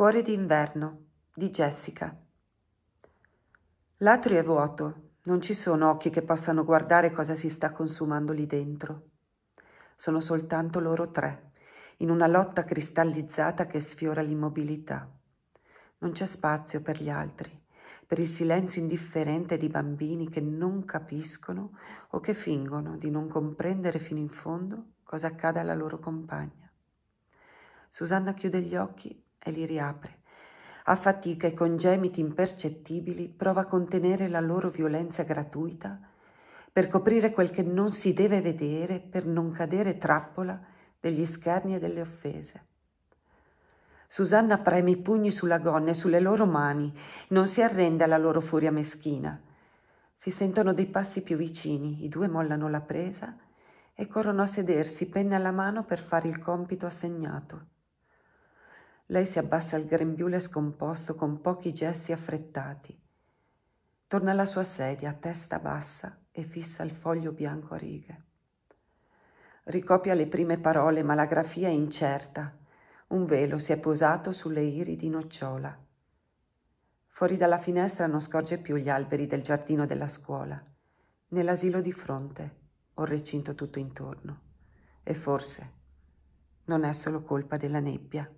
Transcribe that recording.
Cuore d'inverno di Jessica. L'atrio è vuoto, non ci sono occhi che possano guardare cosa si sta consumando lì dentro. Sono soltanto loro tre, in una lotta cristallizzata che sfiora l'immobilità. Non c'è spazio per gli altri, per il silenzio indifferente di bambini che non capiscono o che fingono di non comprendere fino in fondo cosa accada alla loro compagna. Susanna chiude gli occhi e li riapre. A fatica e con gemiti impercettibili prova a contenere la loro violenza gratuita per coprire quel che non si deve vedere per non cadere trappola degli scherni e delle offese. Susanna preme i pugni sulla gonna e sulle loro mani, non si arrende alla loro furia meschina. Si sentono dei passi più vicini, i due mollano la presa e corrono a sedersi, penne alla mano per fare il compito assegnato. Lei si abbassa il grembiule scomposto con pochi gesti affrettati. Torna alla sua sedia a testa bassa e fissa il foglio bianco a righe. Ricopia le prime parole, ma la grafia è incerta. Un velo si è posato sulle iridi nocciola. Fuori dalla finestra non scorge più gli alberi del giardino della scuola, né l'asilo di fronte o il recinto tutto intorno. E forse non è solo colpa della nebbia.